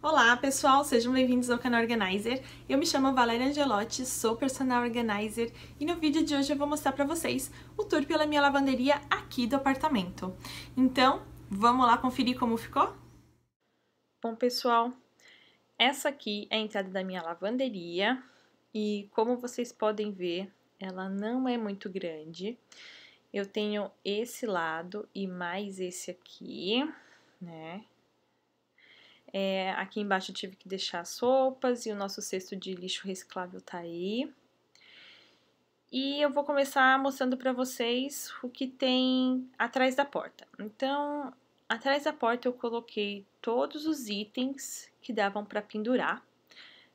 Olá pessoal, sejam bem-vindos ao canal Organizer. Eu me chamo Valéria Angelotti, sou personal organizer e no vídeo de hoje eu vou mostrar para vocês o tour pela minha lavanderia aqui do apartamento. Então, vamos lá conferir como ficou? Bom pessoal, essa aqui é a entrada da minha lavanderia e como vocês podem ver, ela não é muito grande. Eu tenho esse lado e mais esse aqui, né? É, aqui embaixo eu tive que deixar as sopas e o nosso cesto de lixo reciclável tá aí. E eu vou começar mostrando para vocês o que tem atrás da porta. Então, atrás da porta eu coloquei todos os itens que davam para pendurar,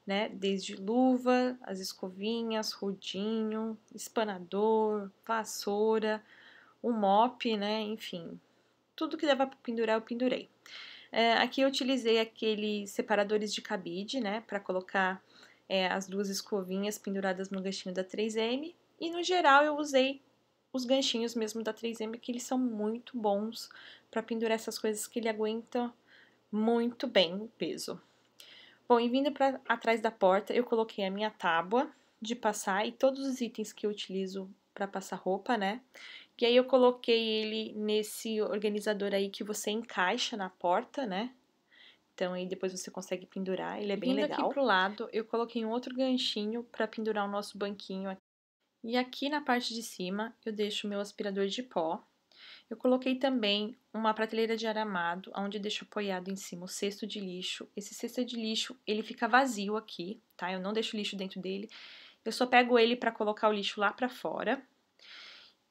né? Desde luva, as escovinhas, rodinho, espanador, vassoura, um mop, né? Enfim, tudo que dava para pendurar eu pendurei. É, aqui eu utilizei aqueles separadores de cabide, né, para colocar é, as duas escovinhas penduradas no ganchinho da 3M. E no geral eu usei os ganchinhos mesmo da 3M, que eles são muito bons para pendurar essas coisas que ele aguenta muito bem o peso. Bom, e vindo para atrás da porta, eu coloquei a minha tábua de passar e todos os itens que eu utilizo para passar roupa, né? E aí eu coloquei ele nesse organizador aí que você encaixa na porta, né? Então aí depois você consegue pendurar, ele é bem Vindo legal. aqui pro lado, eu coloquei um outro ganchinho para pendurar o nosso banquinho aqui. E aqui na parte de cima eu deixo o meu aspirador de pó. Eu coloquei também uma prateleira de aramado, onde eu deixo apoiado em cima o cesto de lixo. Esse cesto de lixo, ele fica vazio aqui, tá? Eu não deixo lixo dentro dele. Eu só pego ele para colocar o lixo lá para fora.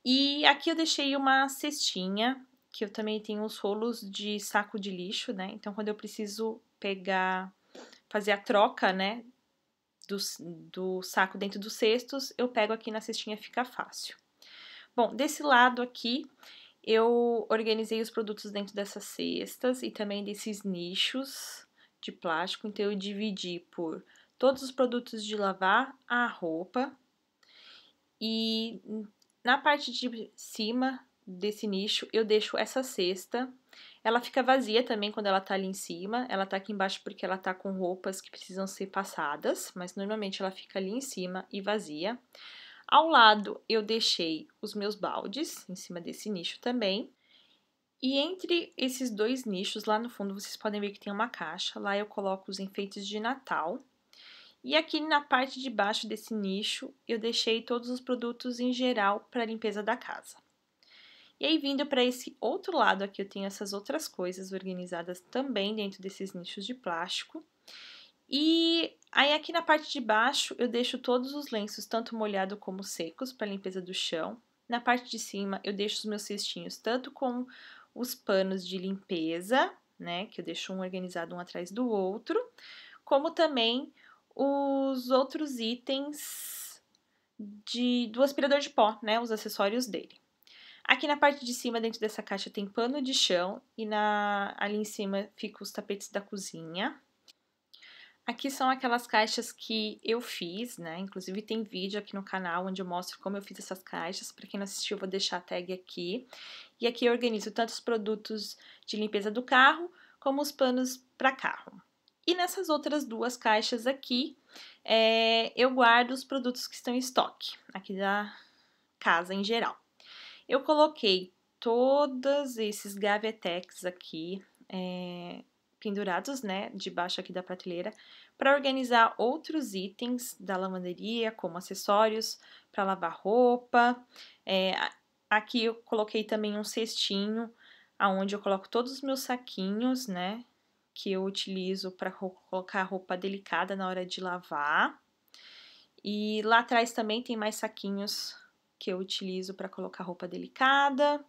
E aqui eu deixei uma cestinha, que eu também tenho uns rolos de saco de lixo, né? Então, quando eu preciso pegar, fazer a troca, né, do, do saco dentro dos cestos, eu pego aqui na cestinha, fica fácil. Bom, desse lado aqui, eu organizei os produtos dentro dessas cestas e também desses nichos de plástico, então eu dividi por todos os produtos de lavar, a roupa. E na parte de cima desse nicho eu deixo essa cesta. Ela fica vazia também quando ela tá ali em cima. Ela tá aqui embaixo porque ela tá com roupas que precisam ser passadas, mas normalmente ela fica ali em cima e vazia. Ao lado eu deixei os meus baldes em cima desse nicho também. E entre esses dois nichos, lá no fundo, vocês podem ver que tem uma caixa. Lá eu coloco os enfeites de Natal. E aqui na parte de baixo desse nicho, eu deixei todos os produtos em geral para limpeza da casa. E aí, vindo para esse outro lado aqui, eu tenho essas outras coisas organizadas também dentro desses nichos de plástico. E aí, aqui na parte de baixo, eu deixo todos os lenços, tanto molhados como secos, para limpeza do chão. Na parte de cima, eu deixo os meus cestinhos, tanto com os panos de limpeza, né, que eu deixo um organizado um atrás do outro, como também os outros itens de, do aspirador de pó, né, os acessórios dele. Aqui na parte de cima, dentro dessa caixa, tem pano de chão e na, ali em cima ficam os tapetes da cozinha. Aqui são aquelas caixas que eu fiz, né? Inclusive tem vídeo aqui no canal onde eu mostro como eu fiz essas caixas. Para quem não assistiu, eu vou deixar a tag aqui. E aqui eu organizo tanto os produtos de limpeza do carro, como os panos para carro. E nessas outras duas caixas aqui, é, eu guardo os produtos que estão em estoque, aqui da casa em geral. Eu coloquei todos esses gavetex aqui, é, pendurados, né, debaixo aqui da prateleira, para organizar outros itens da lavanderia, como acessórios para lavar roupa. É, aqui eu coloquei também um cestinho, aonde eu coloco todos os meus saquinhos, né, que eu utilizo para colocar roupa delicada na hora de lavar. E lá atrás também tem mais saquinhos que eu utilizo para colocar roupa delicada.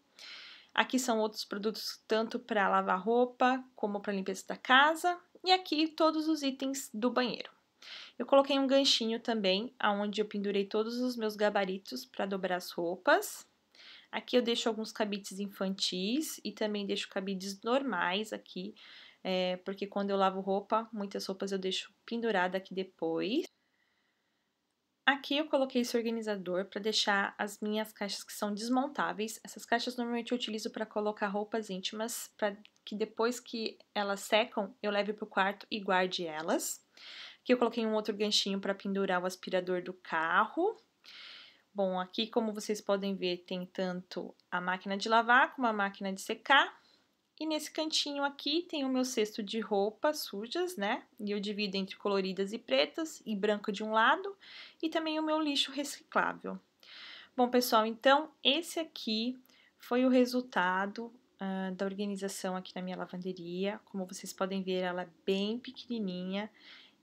Aqui são outros produtos tanto para lavar roupa como para limpeza da casa. E aqui todos os itens do banheiro. Eu coloquei um ganchinho também, onde eu pendurei todos os meus gabaritos para dobrar as roupas. Aqui eu deixo alguns cabides infantis e também deixo cabides normais aqui, é, porque quando eu lavo roupa, muitas roupas eu deixo pendurada aqui depois. Aqui eu coloquei esse organizador para deixar as minhas caixas que são desmontáveis. Essas caixas normalmente eu utilizo para colocar roupas íntimas, para que depois que elas secam, eu leve para o quarto e guarde elas. Aqui eu coloquei um outro ganchinho para pendurar o aspirador do carro. Bom, aqui como vocês podem ver, tem tanto a máquina de lavar como a máquina de secar. E nesse cantinho aqui tem o meu cesto de roupas sujas, né? E eu divido entre coloridas e pretas e branca de um lado e também o meu lixo reciclável. Bom, pessoal, então esse aqui foi o resultado uh, da organização aqui na minha lavanderia. Como vocês podem ver, ela é bem pequenininha.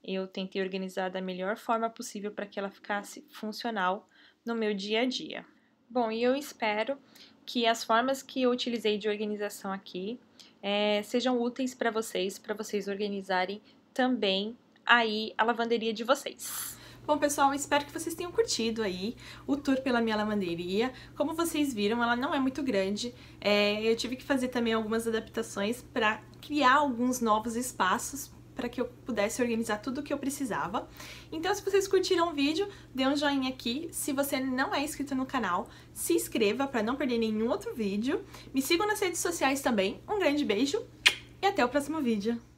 Eu tentei organizar da melhor forma possível para que ela ficasse funcional no meu dia a dia. Bom, e eu espero que as formas que eu utilizei de organização aqui é, sejam úteis para vocês, para vocês organizarem também aí a lavanderia de vocês. Bom, pessoal, espero que vocês tenham curtido aí o tour pela minha lavanderia. Como vocês viram, ela não é muito grande. É, eu tive que fazer também algumas adaptações para criar alguns novos espaços para que eu pudesse organizar tudo o que eu precisava. Então, se vocês curtiram o vídeo, dê um joinha aqui. Se você não é inscrito no canal, se inscreva para não perder nenhum outro vídeo. Me sigam nas redes sociais também. Um grande beijo e até o próximo vídeo.